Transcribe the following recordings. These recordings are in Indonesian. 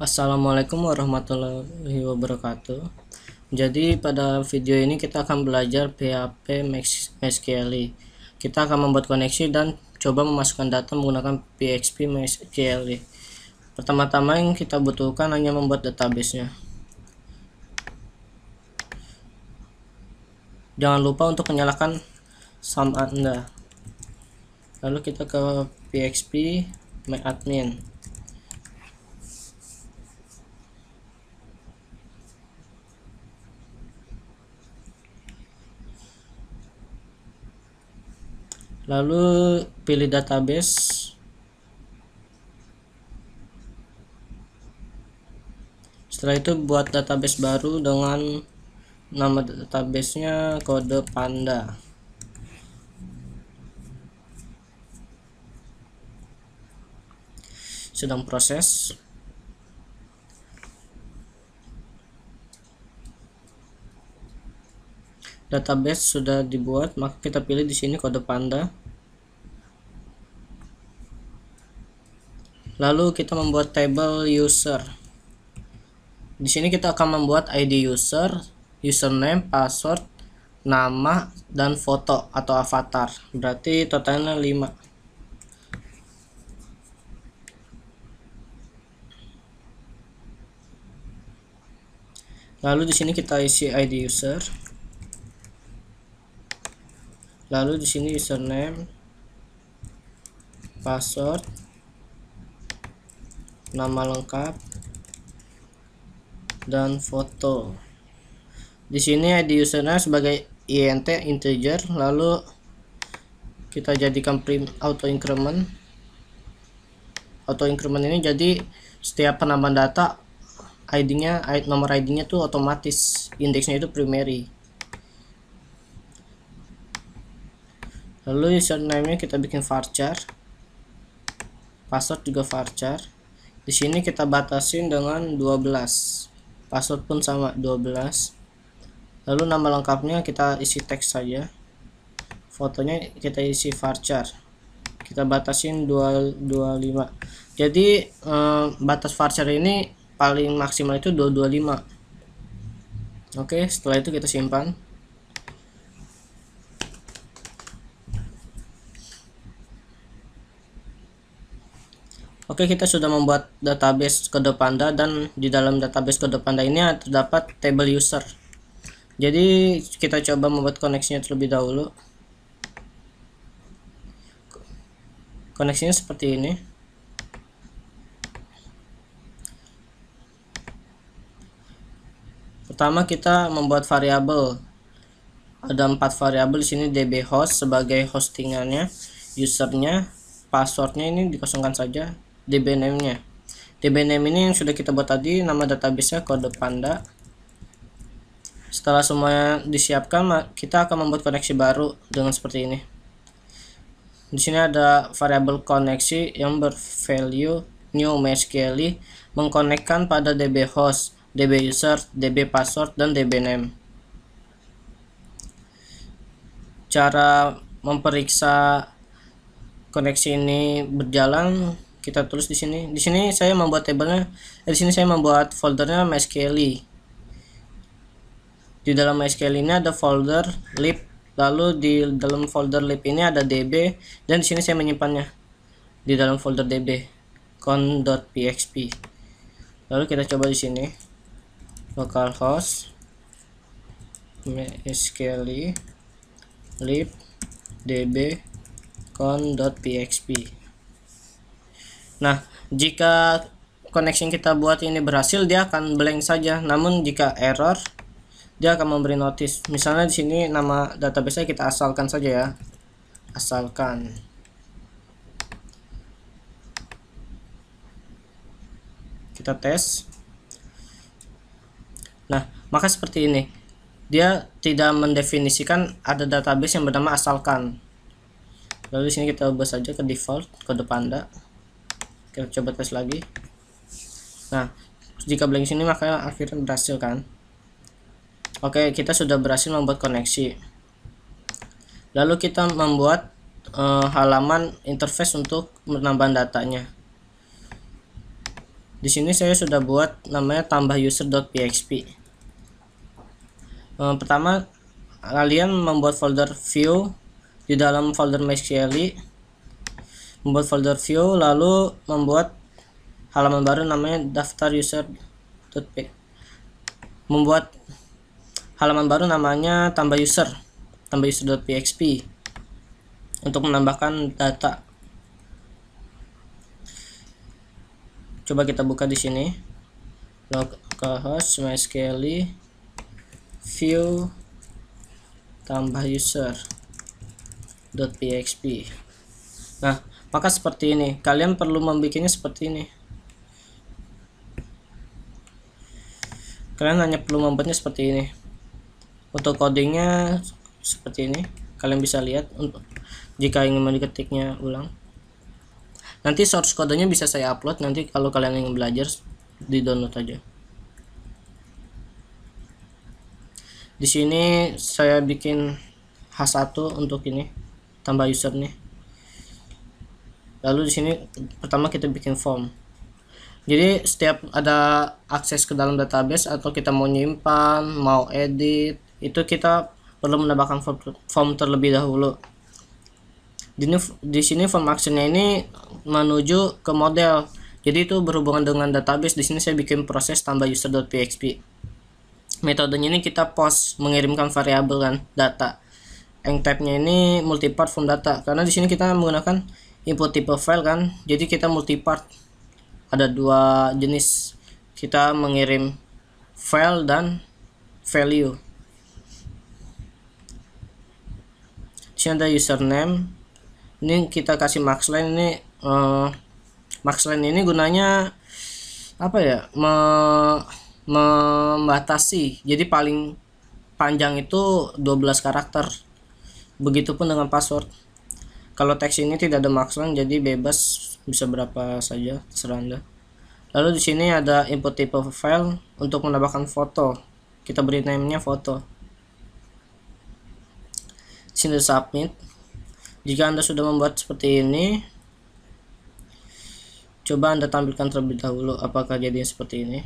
Assalamualaikum warahmatullahi wabarakatuh Jadi pada video ini kita akan belajar PHP MySQL e. Kita akan membuat koneksi dan coba memasukkan data menggunakan PHP MySQL e. Pertama-tama yang kita butuhkan hanya membuat database-nya. Jangan lupa untuk menyalakan sound Anda Lalu kita ke PHP MyAdmin lalu pilih database setelah itu buat database baru dengan nama database nya kode panda sedang proses database sudah dibuat maka kita pilih di sini kode panda lalu kita membuat table user di sini kita akan membuat ID user username password nama dan foto atau avatar berarti totalnya 5 lalu di sini kita isi ID user lalu di sini username password nama lengkap dan foto di sini ID usernya sebagai int integer lalu kita jadikan prim auto increment auto increment ini jadi setiap penambahan data ID-nya nomor ID-nya tuh otomatis indeksnya itu primary lalu username-nya kita bikin varchar password juga varchar di sini kita batasin dengan 12 password pun sama 12 lalu nama lengkapnya kita isi teks saja fotonya kita isi varchar kita batasin 225 jadi eh, batas varchar ini paling maksimal itu 225 oke setelah itu kita simpan Oke, kita sudah membuat database kode panda dan di dalam database kode panda ini terdapat table user. Jadi, kita coba membuat koneksinya terlebih dahulu. Koneksinya seperti ini. Pertama kita membuat variabel. Ada empat variabel di sini db host sebagai hostingannya, usernya, passwordnya ini dikosongkan saja dbname-nya. dbname ini yang sudah kita buat tadi, nama databasenya kode panda. Setelah semuanya disiapkan, kita akan membuat koneksi baru dengan seperti ini. Di sini ada variable koneksi yang bervalue new MySQL mengkonekkan pada db host, db user, db password, dan db name. Cara memperiksa koneksi ini berjalan kita tulis di sini. Di sini saya membuat tabelnya, eh, di sini saya membuat foldernya MySQL. Di dalam MySQL ini ada folder lib, lalu di dalam folder lib ini ada db dan di sini saya menyimpannya di dalam folder db con.php. Lalu kita coba di sini localhost MySQL lib db con.php Nah, jika connection kita buat ini berhasil, dia akan blank saja. Namun jika error, dia akan memberi notice. Misalnya di sini nama database-nya kita asalkan saja ya. Asalkan. Kita tes. Nah, maka seperti ini. Dia tidak mendefinisikan ada database yang bernama asalkan. Lalu di sini kita ubah saja ke default kode panda kita coba tes lagi nah jika blank sini maka akhirnya berhasil kan oke kita sudah berhasil membuat koneksi lalu kita membuat uh, halaman interface untuk menambah datanya di sini saya sudah buat namanya tambah user.php uh, eh, pertama kalian membuat folder view di dalam folder MySQL membuat folder view lalu membuat halaman baru namanya daftar user .pick. membuat halaman baru namanya tambah user tambah user.php untuk menambahkan data coba kita buka di sini log localhost mysql view tambah user .php nah maka seperti ini kalian perlu membuatnya seperti ini kalian hanya perlu membuatnya seperti ini untuk codingnya seperti ini kalian bisa lihat untuk jika ingin mengetiknya ulang nanti source kodenya bisa saya upload nanti kalau kalian ingin belajar di download aja di sini saya bikin H1 untuk ini tambah user nih lalu di sini pertama kita bikin form jadi setiap ada akses ke dalam database atau kita mau nyimpan mau edit itu kita perlu menambahkan form terlebih dahulu di, di sini form actionnya ini menuju ke model jadi itu berhubungan dengan database di sini saya bikin proses tambah user.php metodenya ini kita post mengirimkan variabel kan data type-nya ini multi form data karena di sini kita menggunakan input tipe file kan jadi kita multipart ada dua jenis kita mengirim file dan value Di sini ada username ini kita kasih maxline ini uh, eh, maxline ini gunanya apa ya me, membatasi jadi paling panjang itu 12 karakter begitupun dengan password kalau teks ini tidak ada maksud, jadi bebas bisa berapa saja terserah Anda. Lalu di sini ada input tipe file untuk menambahkan foto. Kita beri namanya foto. sini submit. Jika Anda sudah membuat seperti ini, coba Anda tampilkan terlebih dahulu apakah jadinya seperti ini.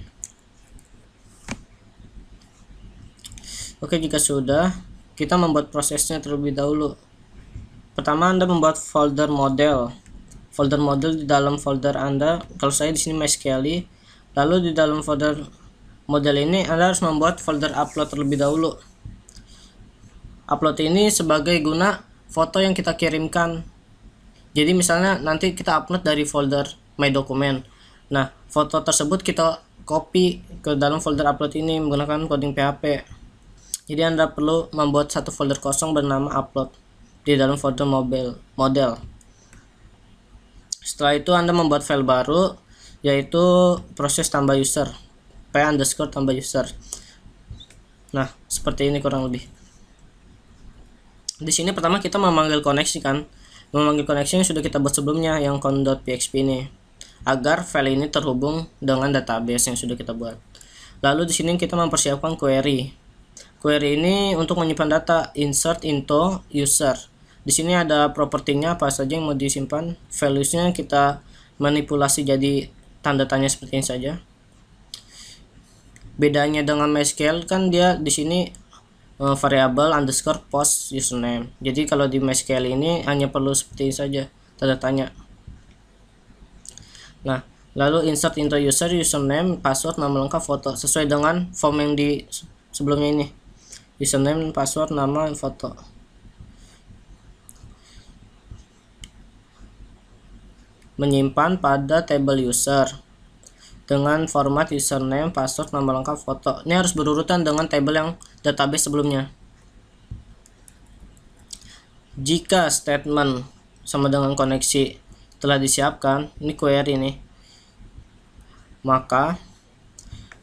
Oke, jika sudah, kita membuat prosesnya terlebih dahulu pertama anda membuat folder model folder model di dalam folder anda kalau saya di sini MySQL lalu di dalam folder model ini anda harus membuat folder upload terlebih dahulu upload ini sebagai guna foto yang kita kirimkan jadi misalnya nanti kita upload dari folder my document nah foto tersebut kita copy ke dalam folder upload ini menggunakan coding PHP jadi anda perlu membuat satu folder kosong bernama upload di dalam foto mobil model setelah itu anda membuat file baru yaitu proses tambah user p underscore tambah user nah seperti ini kurang lebih di sini pertama kita memanggil koneksi kan memanggil koneksi yang sudah kita buat sebelumnya yang con.php ini agar file ini terhubung dengan database yang sudah kita buat lalu di sini kita mempersiapkan query query ini untuk menyimpan data insert into user di sini ada propertinya apa saja yang mau disimpan valuesnya kita manipulasi jadi tanda tanya seperti ini saja bedanya dengan MySQL kan dia di sini uh, eh, variabel underscore post username jadi kalau di MySQL ini hanya perlu seperti ini saja tanda tanya nah lalu insert into user username password nama lengkap foto sesuai dengan form yang di sebelumnya ini username password nama foto menyimpan pada table user dengan format username, password, nama lengkap, foto. Ini harus berurutan dengan table yang database sebelumnya. Jika statement sama dengan koneksi telah disiapkan, ini query ini. Maka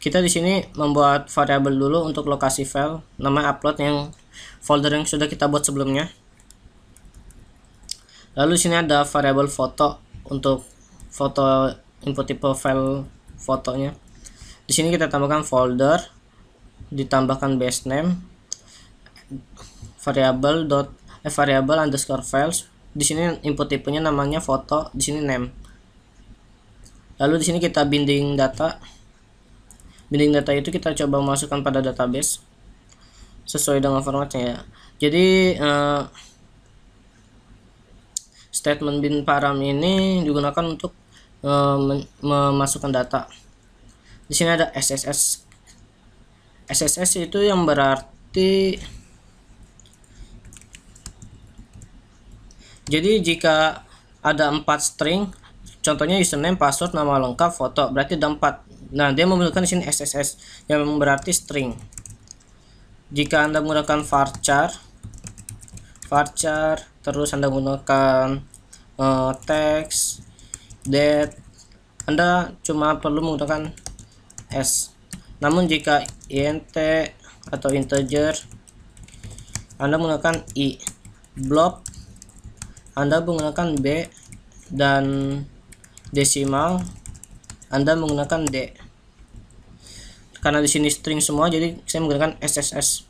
kita di sini membuat variabel dulu untuk lokasi file nama upload yang folder yang sudah kita buat sebelumnya lalu sini ada variabel foto untuk foto input tipe file fotonya di sini kita tambahkan folder ditambahkan base name variable dot eh, variable underscore files di sini input tipenya namanya foto di sini name lalu di sini kita binding data binding data itu kita coba masukkan pada database sesuai dengan formatnya ya jadi eh, statement bin param ini digunakan untuk eh, memasukkan data di sini ada SSS SSS itu yang berarti jadi jika ada empat string contohnya username password nama lengkap foto berarti ada empat nah dia membutuhkan di sini SSS yang berarti string jika anda menggunakan varchar varchar terus anda gunakan uh, eh, text date anda cuma perlu menggunakan s namun jika int atau integer anda menggunakan i blob anda menggunakan b dan desimal anda menggunakan d karena di sini string semua jadi saya menggunakan sss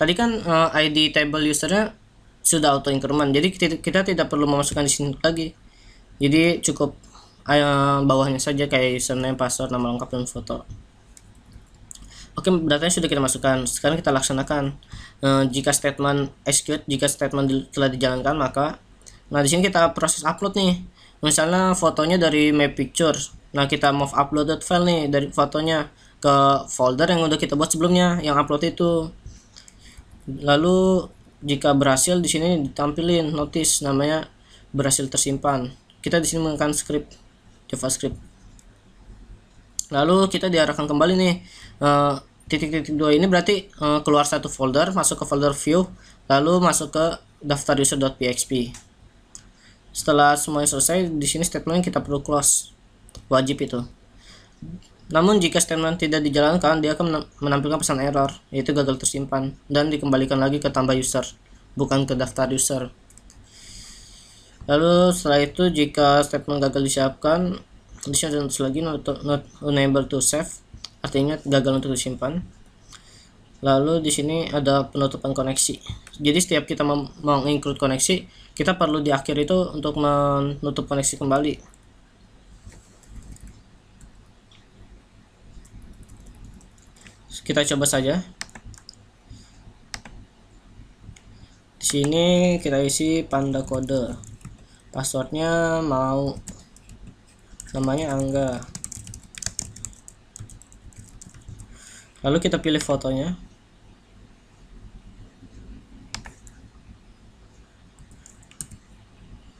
tadi kan uh, eh, id table usernya sudah auto increment jadi kita, kita tidak perlu memasukkan di sini lagi jadi cukup uh, bawahnya saja kayak username password nama lengkap dan foto oke datanya sudah kita masukkan sekarang kita laksanakan uh, jika statement execute jika statement di, telah dijalankan maka nah di sini kita proses upload nih misalnya fotonya dari my pictures nah kita move uploaded file nih dari fotonya ke folder yang udah kita buat sebelumnya yang upload itu lalu jika berhasil di sini ditampilin notice namanya berhasil tersimpan kita di sini menggunakan script javascript lalu kita diarahkan kembali nih eh, titik-titik uh, dua ini berarti uh, keluar satu folder masuk ke folder view lalu masuk ke daftar user.php setelah semuanya selesai di sini statement kita perlu close wajib itu namun jika statement tidak dijalankan, dia akan menampilkan pesan error, yaitu gagal tersimpan, dan dikembalikan lagi ke tambah user, bukan ke daftar user. Lalu setelah itu jika statement gagal disiapkan, disini ada lagi not, not unable to save, artinya gagal untuk disimpan. Lalu di sini ada penutupan koneksi. Jadi setiap kita menginclude koneksi, kita perlu di akhir itu untuk menutup koneksi kembali kita coba saja di sini kita isi panda kode passwordnya mau namanya angga lalu kita pilih fotonya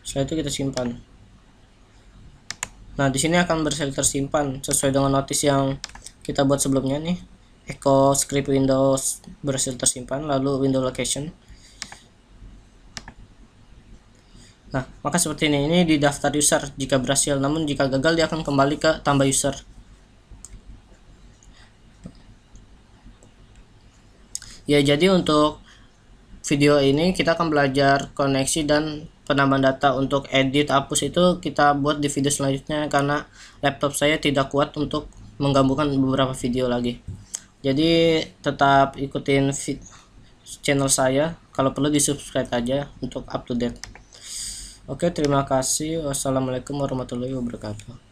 setelah itu kita simpan nah di sini akan berhasil tersimpan sesuai dengan notis yang kita buat sebelumnya nih echo script windows berhasil tersimpan lalu window location nah maka seperti ini ini di daftar user jika berhasil namun jika gagal dia akan kembali ke tambah user ya jadi untuk video ini kita akan belajar koneksi dan penambahan data untuk edit hapus itu kita buat di video selanjutnya karena laptop saya tidak kuat untuk menggabungkan beberapa video lagi jadi tetap ikutin feed channel saya kalau perlu di subscribe aja untuk up to date oke terima kasih wassalamualaikum warahmatullahi wabarakatuh